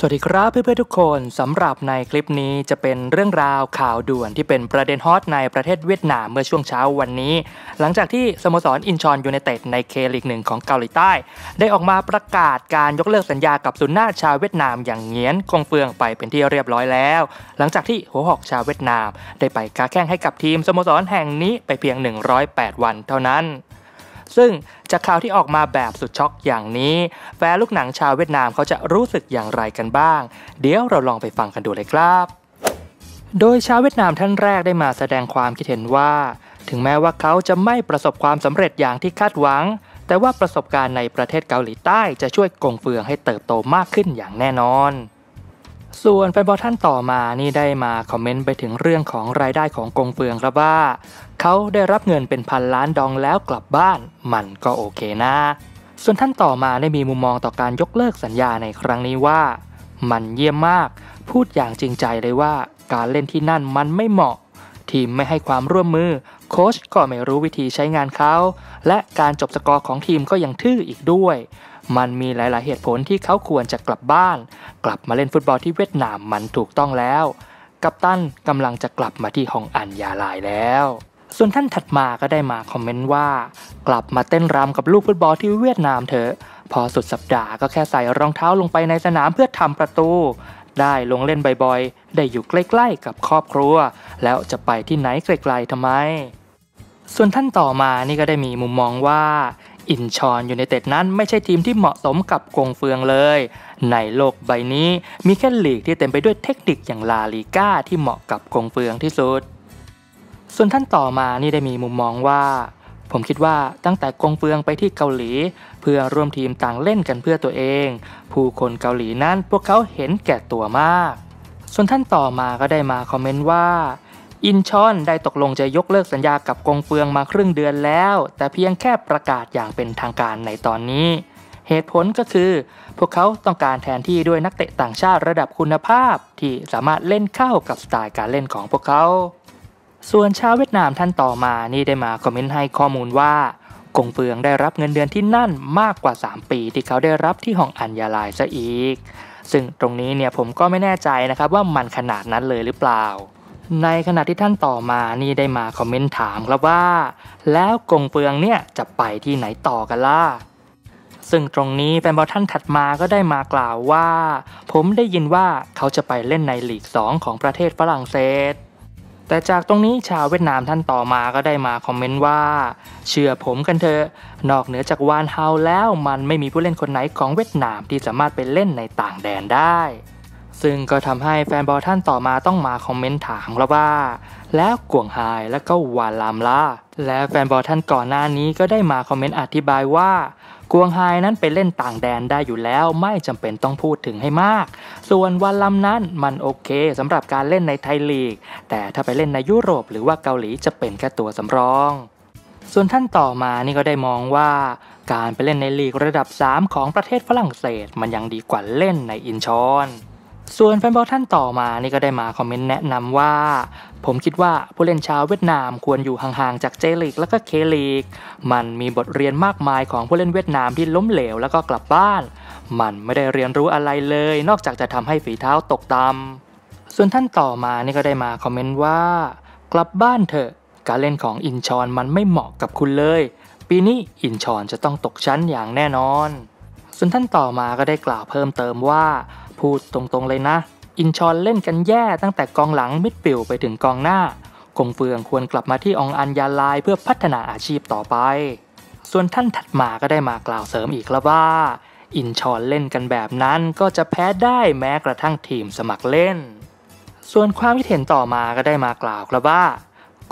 สวัสดีครับเพื่อนๆทุกคนสำหรับในคลิปนี้จะเป็นเรื่องราวข่าวด่วนที่เป็นประเด็นฮอตในประเทศเวียดนามเมื่อช่วงเช้าวันนี้ หลังจากที่สโมสรอินชอนยูเนเต็ดในเคลีกหนึ่งของเกาหลีใต้ ได้ออกมาประกาศการยกเลิกสัญญากับสุนนาชาวเวียดนามอย่างเงียน คงเฟืองไปเป็นที่เรียบร้อยแล้ว หลังจากที่หัวหอกชาวเวียดนาม ได้ไปค้าแข้งให้กับทีมสโมสรแห่งนี้ไปเพียง 108 วันเท่านั้นซึ่งจากข่าวที่ออกมาแบบสุดช็อกอย่างนี้แฟนลูกหนังชาวเวียดนามเขาจะรู้สึกอย่างไรกันบ้าง เดี๋ยวเราลองไปฟังกันดูเลยครับ โดยชาวเวียดนามท่านแรกได้มาแสดงความคิดเห็นว่า ถึงแม้ว่าเขาจะไม่ประสบความสำเร็จอย่างที่คาดหวัง แต่ว่าประสบการณ์ในประเทศเกาหลีใต้จะช่วยกงเฟืองให้เติบโตมากขึ้นอย่างแน่นอนส่วนแฟนบอลท่านต่อมานี่ได้มาคอมเมนต์ไปถึงเรื่องของรายได้ของกงเฟืองครับว่าเขาได้รับเงินเป็นพันล้านดองแล้วกลับบ้าน มันก็โอเคนะ ส่วนท่านต่อมาได้มีมุมมองต่อการยกเลิกสัญญาในครั้งนี้ว่า มันเยี่ยมมาก พูดอย่างจริงใจเลยว่า การเล่นที่นั่นมันไม่เหมาะ ทีมไม่ให้ความร่วมมือโค้ชก็ไม่รู้วิธีใช้งานเขาและการจบสกอร์ของทีมก็ยังทื่ออีกด้วยมันมีหลาย ๆ เหตุผลที่เขาควรจะกลับบ้าน กลับมาเล่นฟุตบอลที่เวียดนามมันถูกต้องแล้ว กัปตันกำลังจะกลับมาที่ฮองอันยาลายแล้ว ส่วนท่านถัดมาก็ได้มาคอมเมนต์ว่า กลับมาเต้นรำกับลูกฟุตบอลที่เวียดนามเถอะพอสุดสัปดาห์ก็แค่ใส่รองเท้าลงไปในสนามเพื่อทำประตู ได้ลงเล่นบ่อย ๆ ได้อยู่ใกล้ ๆ กับครอบครัว แล้วจะไปที่ไหนไกล ๆทำไม ส่วนท่านต่อมานี่ก็ได้มีมุมมองว่าอินชอนยูไนเต็ดนั้นไม่ใช่ทีมที่เหมาะสมกับกงเฟืองเลย ในโลกใบนี้มีแค่ลีก ที่เต็มไปด้วยเทคนิคอย่างลาลีกาที่เหมาะกับกงเฟืองที่สุด ส่วนท่านต่อมา นี่ ได้มีมุมมองว่า ผมคิดว่าตั้งแต่กงเฟืองไปที่เกาหลี เพื่อร่วมทีมต่างเล่นกันเพื่อตัวเอง ผู้คนเกาหลีนั้นพวกเขาเห็นแก่ตัวมาก ส่วนท่านต่อมาก็ได้มาคอมเมนต์ว่าอินชอนได้ตกลงจะยกเลิกสัญญากับกงเฟืองมาครึ่งเดือนแล้ว แต่เพียงแค่ประกาศอย่างเป็นทางการในตอนนี้ เหตุผลก็คือ พวกเขาต้องการแทนที่ด้วยนักเตะต่างชาติระดับคุณภาพที่สามารถเล่นเข้ากับสไตล์การเล่นของพวกเขา ส่วนชาวเวียดนามท่านต่อมา นี่ได้มาคอมเมนต์ให้ข้อมูลว่ากงเฟืองได้รับเงินเดือนที่นั่นมากกว่า 3 ปี ที่เขาได้รับที่ห้องอัญญาลายซะอีก ซึ่งตรงนี้เนี่ยผมก็ไม่แน่ใจนะครับว่ามันขนาดนั้นเลยหรือเปล่าในขณะที่ท่านต่อมา นี่ได้มาคอมเมนต์ถามครับว่า แล้วกงเปืองเนี่ยจะไปที่ไหนต่อกันล่ะซึ่งตรงนี้แฟนบอลท่านถัดมาก็ได้มากล่าวว่า ผมได้ยินว่าเขาจะไปเล่นในลีก 2 ของประเทศฝรั่งเศส แต่จากตรงนี้ชาวเวียดนามท่านต่อมาก็ได้มาคอมเมนต์ว่า เชื่อผมกันเถอะนอกเหนือจากวานเฮาแล้วมันไม่มีผู้เล่นคนไหนของเวียดนามที่สามารถไปเล่นในต่างแดนได้ซึ่งก็ทำให้แฟนบอลท่านต่อมาต้องมาคอมเมนต์ถามแล้วว่า แล้วกวงไฮและก็วานลามล่าและแฟนบอลท่านก่อนหน้านี้ก็ได้มาคอมเมนต์อธิบายว่า กวงไฮนั้นไปเล่นต่างแดนได้อยู่แล้วไม่จำเป็นต้องพูดถึงให้มาก ส่วนวันลำนั้นมันโอเคสำหรับการเล่นในไทยลีก แต่ถ้าไปเล่นในยุโรปหรือว่าเกาหลีจะเป็นแค่ตัวสำรอง ส่วนท่านต่อมานี่ก็ได้มองว่า การไปเล่นในลีกระดับ 3 ของประเทศฝรั่งเศสมันยังดีกว่าเล่นในอินชอนส่วนแฟนบอลท่านต่อมา นี่ก็ได้มาคอมเมนต์แนะนำว่า ผมคิดว่าผู้เล่นชาวเวียดนามควรอยู่ห่าง ๆ จากเจลิกและก็เคลิกมันมีบทเรียนมากมายของผู้เล่นเวียดนามที่ล้มเหลวแล้วก็กลับบ้าน มันไม่ได้เรียนรู้อะไรเลย นอกจากจะทำให้ฝีเท้าตกต่ำส่วนท่านต่อมา นี่ก็ได้มาคอมเมนต์ว่า กลับบ้านเถอะ การเล่นของอินชอนมันไม่เหมาะกับคุณเลย ปีนี้อินชอนจะต้องตกชั้นอย่างแน่นอน ส่วนท่านต่อมา ก็ได้กล่าวเพิ่มเติมว่าพูดตรงๆเลยนะ อินชอนเล่นกันแย่ตั้งแต่กองหลังมิดฟิลไปถึงกองหน้ากงเฟืองควรกลับมาที่องอัญยาลายเพื่อพัฒนาอาชีพต่อไป ส่วนท่านถัดมาก็ได้มากล่าวเสริมอีกแล้วว่า อินชอนเล่นกันแบบนั้นก็จะแพ้ได้แม้กระทั่งทีมสมัครเล่น ส่วนความคิดเห็นต่อมาก็ได้มากล่าวครับว่า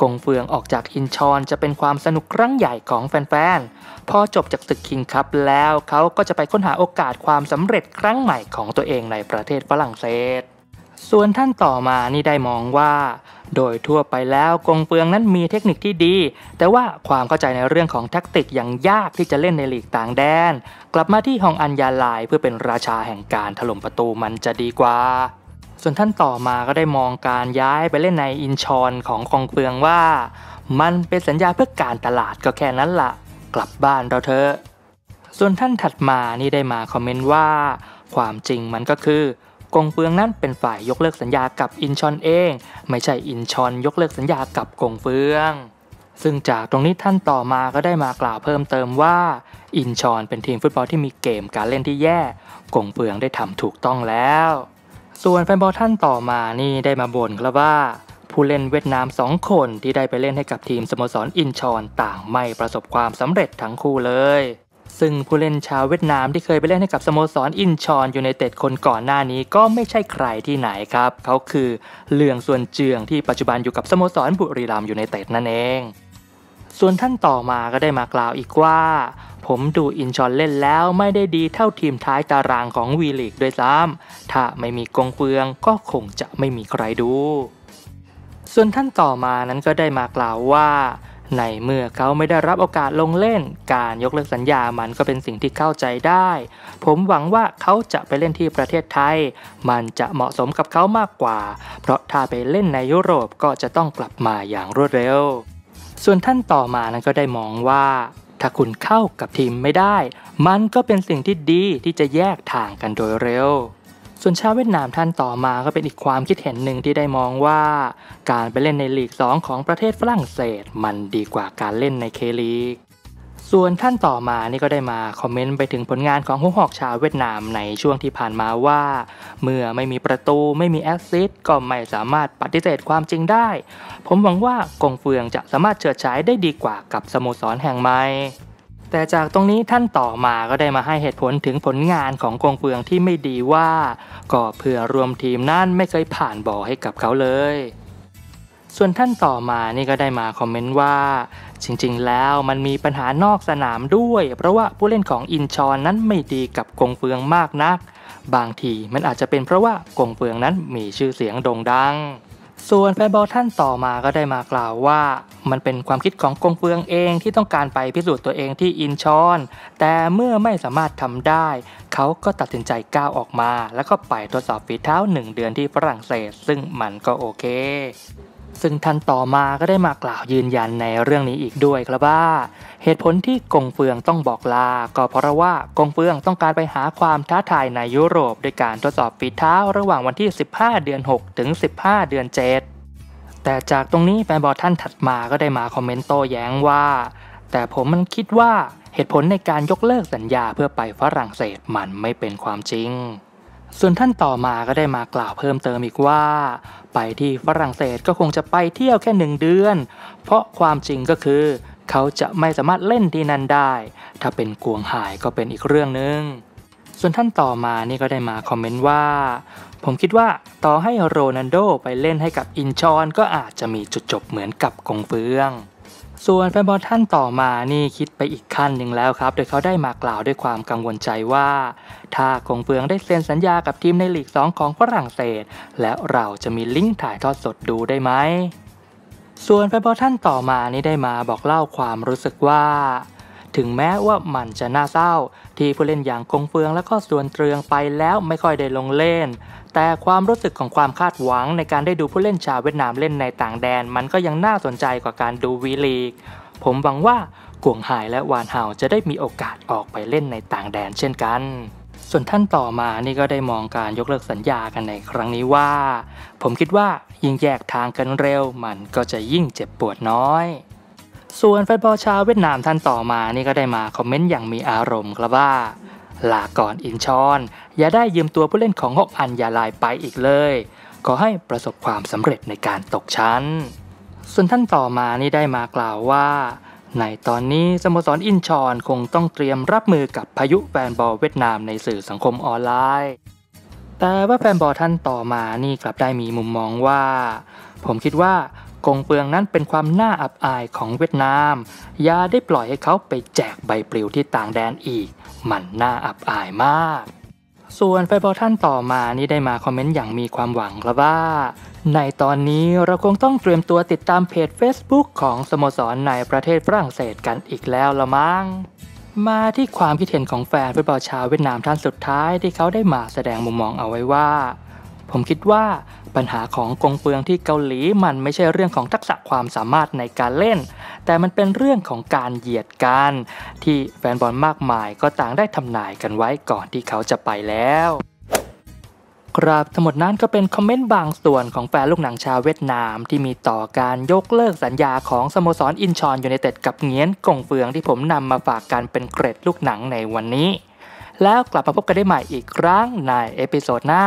กงเฟืองออกจากอินชอนจะเป็นความสนุกครั้งใหญ่ของแฟนๆ พอจบจากศึกคิงคัพแล้วเขาก็จะไปค้นหาโอกาสความสำเร็จครั้งใหม่ของตัวเองในประเทศฝรั่งเศส ส่วนท่านต่อมานี่ได้มองว่า โดยทั่วไปแล้ว กงเฟืองนั้นมีเทคนิคที่ดี แต่ว่าความเข้าใจในเรื่องของแท็กติกยังยากที่จะเล่นในลีกต่างแดน กลับมาที่ฮองอันยาลายเพื่อเป็นราชาแห่งการถล่มประตูมันจะดีกว่าส่วนท่านต่อมาก็ได้มองการย้ายไปเล่นในอินชอนของกองเปืองว่า มันเป็นสัญญาเพื่อการตลาดก็แค่นั้นละ่ะกลับบ้านเราเถอะ ส่วนท่านถัดมานี่ได้มาคอมเมนต์ว่า ความจริงมันก็คือ กงเปืองนั่นเป็นฝ่ายยกเลิกสัญญากับอินชอนเอง ไม่ใช่อินชอนยกเลิกสัญญากับกงเฟือง ซึ่งจากตรงนี้ท่านต่อมาก็ได้มากล่าวเพิ่มเติมว่า อินชอนเป็นทีมฟุตบอลที่มีเกมการเล่นที่แย่กงเปืองได้ทำถูกต้องแล้วส่วนแฟนบอลท่านต่อมานี่ได้มาบ่นครับว่า ผู้เล่นเวียดนามสองคนที่ได้ไปเล่นให้กับทีมสโมสรอินชอนต่างไม่ประสบความสำเร็จทั้งคู่เลย ซึ่งผู้เล่นชาวเวียดนามที่เคยไปเล่นให้กับสโมสรอินชอนอยู่ในเต็ดคนก่อนหน้านี้ก็ไม่ใช่ใครที่ไหนครับ เขาคือเลืองส่วนเจืองที่ปัจจุบันอยู่กับสโมสรบุรีรัมย์อยู่ในเต็ดนั่นเองส่วนท่านต่อมาก็ได้มากล่าวอีกว่า ผมดูอินชอนเล่นแล้วไม่ได้ดีเท่าทีมท้ายตารางของวีลีกด้วยซ้ำ ถ้าไม่มีกงเปืองก็คงจะไม่มีใครดู ส่วนท่านต่อมานั้นก็ได้มากล่าวว่า ในเมื่อเขาไม่ได้รับโอกาสลงเล่น การยกเลิกสัญญามันก็เป็นสิ่งที่เข้าใจได้ ผมหวังว่าเขาจะไปเล่นที่ประเทศไทย มันจะเหมาะสมกับเขามากกว่า เพราะถ้าไปเล่นในยุโรปก็จะต้องกลับมาอย่างรวดเร็วส่วนท่านต่อมา นั้นก็ได้มองว่า ถ้าคุณเข้ากับทีมไม่ได้ มันก็เป็นสิ่งที่ดีที่จะแยกทางกันโดยเร็ว ส่วนชาวเวียดนามท่านต่อมา ก็เป็นอีกความคิดเห็นหนึ่งที่ได้มองว่า การไปเล่นในลีก 2 ของประเทศฝรั่งเศส มันดีกว่าการเล่นในเคลีกส่วนท่านต่อมานี่ก็ได้มาคอมเมนต์ไปถึงผลงานของฮุกหอกชาวเวียดนามในช่วงที่ผ่านมาว่า เมื่อไม่มีประตูไม่มีแอสซิสก็ไม่สามารถปฏิเสธความจริงได้ ผมหวังว่ากงเฟืองจะสามารถเฉิดฉายได้ดีกว่ากับสโมสรแห่งใหม่แต่จากตรงนี้ท่านต่อมาก็ได้มาให้เหตุผลถึงผลงานของกองเฟืองที่ไม่ดีว่าก็เพื่อรวมทีมนั่นไม่เคยผ่านบ่อให้กับเขาเลยส่วนท่านต่อมานี่ก็ได้มาคอมเมนต์ ว่า จริงๆแล้วมันมีปัญหานอกสนามด้วย เพราะว่าผู้เล่นของอินชอนนั้นไม่ดีกับกงเฟืองมากนัก บางทีมันอาจจะเป็นเพราะว่ากงเฟืองนั้นมีชื่อเสียงโด่งดังส่วนแฟนบอลท่านต่อมาก็ได้มากล่าวว่ามันเป็นความคิดของกงเฟืองเองที่ต้องการไปพิสูจน์ตัวเองที่อินชอน แต่เมื่อไม่สามารถทำได้ เขาก็ตัดสินใจก้าวออกมา แล้วก็ไปทดสอบฝีเท้าหนึ่งเดือนที่ฝรั่งเศส ซึ่งมันก็โอเคซึ่งท่านต่อมาก็ได้มากล่าวยืนยันในเรื่องนี้อีกด้วยครับว่าเหตุผลที่กงเฟืองต้องบอกลา ก็เพราะว่า กงเฟืองต้องการไปหาความท้าทายในยุโรปด้วยการทดสอบฝีเท้าระหว่างวันที่ 15 เดือน 6 ถึง 15 เดือน 7 แต่จากตรงนี้แฟนบอลท่านถัดมาก็ได้มาคอมเมนต์โต้แย้งว่า แต่ผมมันคิดว่าเหตุผลในการยกเลิกสัญญาเพื่อไปฝรั่งเศส มันไม่เป็นความจริงส่วนท่านต่อมาก็ได้มากล่าวเพิ่มเติมอีกว่า ไปที่ฝรั่งเศสก็คงจะไปเที่ยวแค่หนึ่งเดือน เพราะความจริงก็คือ เขาจะไม่สามารถเล่นที่นั่นได้ ถ้าเป็นกวงหายก็เป็นอีกเรื่องหนึ่งส่วนท่านต่อมานี่ก็ได้มาคอมเมนต์ว่า ผมคิดว่า ต่อให้โรนันโดไปเล่นให้กับอินชอน ก็อาจจะมีจุดจบเหมือนกับกงเฟืองส่วนแฟนบอลท่านต่อมานี่คิดไปอีกขั้นหนึ่งแล้วครับ โดยเขาได้มากล่าวด้วยความกังวลใจว่า ถ้าคงเฟืองได้เซ็นสัญญากับทีมในลีก 2 ของฝรั่งเศส แล้วเราจะมีลิงก์ถ่ายทอดสดดูได้ไหมส่วนแฟนบอลท่านต่อมานี่ได้มาบอกเล่าความรู้สึกว่าถึงแม้ว่ามันจะน่าเศร้าที่ผู้เล่นอย่างกงเฟือง และก็ส่วนเตรืองไปแล้วไม่ค่อยได้ลงเล่น แต่ความรู้สึกของความคาดหวังในการได้ดูผู้เล่นชาวเวียดนามเล่นในต่างแดนมันก็ยังน่าสนใจกว่าการดูวีลีก ผมหวังว่ากวงหายและวานเฮาจะได้มีโอกาสออกไปเล่นในต่างแดนเช่นกัน ส่วนท่านต่อมานี่ก็ได้มองการยกเลิกสัญญากันในครั้งนี้ว่า ผมคิดว่ายิ่งแยกทางกันเร็ว มันก็จะยิ่งเจ็บปวดน้อยส่วนแฟนบอลชาวเวียดนามท่านต่อมานี่ก็ได้มาคอมเมนต์อย่างมีอารมณ์ครับว่าลาก่อนอินชอนอย่าได้ยืมตัวผู้เล่นของฮอกอันยาลายไปอีกเลยขอให้ประสบความสำเร็จในการตกชั้น ส่วนท่านต่อมานี่ได้มากล่าวว่า ในตอนนี้สโมสรอินชอนคงต้องเตรียมรับมือกับพายุแฟนบอลเวียดนามในสื่อสังคมออนไลน์ แต่ว่าแฟนบอลท่านต่อมานี่กลับได้มีมุมมองว่า ผมคิดว่ากงเปืองนั้นเป็นความน่าอับอายของเวียดนามอย่าได้ปล่อยให้เขาไปแจกใบปลิวที่ต่างแดนอีก มันน่าอับอายมาก ส่วนแฟนบอลท่านต่อมานี่ได้มาคอมเมนต์อย่างมีความหวังแล้วว่า ในตอนนี้เราคงต้องเตรียมตัวติดตามเพจ Facebook ของสโมสรในประเทศฝรั่งเศสกันอีกแล้วละมั้ง มาที่ความคิดเห็นของแฟนฟุตบอลชาวเวียดนามท่านสุดท้ายที่เขาได้มาแสดงมุมมองเอาไว้ว่า ผมคิดว่าปัญหาของกงเปืองที่เกาหลีมันไม่ใช่เรื่องของทักษะความสามารถในการเล่น แต่มันเป็นเรื่องของการเหยียดกัน ที่แฟนบอลมากมายก็ต่างได้ทำนายกันไว้ก่อนที่เขาจะไปแล้วครับ ทั้งหมดนั้นก็เป็นคอมเมนต์บางส่วนของแฟนลูกหนังชาวเวียดนาม ที่มีต่อการยกเลิกสัญญาของสโมสรอินชอนยูไนเต็ดกับเงียนกงเฟืองที่ผมนำมาฝากกันเป็นเกร็ดลูกหนังในวันนี้แล้วกลับมาพบกันได้ใหม่อีกครั้งในเอพิโซดหน้า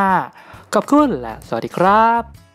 ขอบคุณและสวัสดีครับ